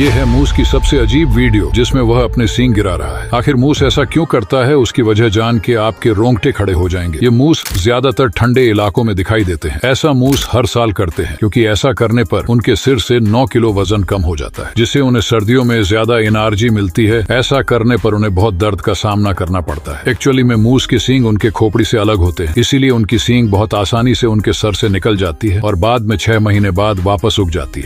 ये है मूस की सबसे अजीब वीडियो जिसमें वह अपने सींग गिरा रहा है आखिर मूस ऐसा क्यों करता है उसकी वजह जान के आपके रोंगटे खड़े हो जाएंगे ये मूस ज्यादातर ठंडे इलाकों में दिखाई देते हैं ऐसा मूस हर साल करते हैं क्योंकि ऐसा करने पर उनके सिर से 9 किलो वजन कम हो जाता है जिससे उन्हें सर्दियों में ज्यादा एनर्जी मिलती है ऐसा करने पर उन्हें बहुत दर्द का सामना करना पड़ता है एक्चुअली में मूस के सींग उनके खोपड़ी से अलग होते हैं इसीलिए उनकी सींग बहुत आसानी से उनके सर से निकल जाती है और बाद में छह महीने बाद वापस उग जाती है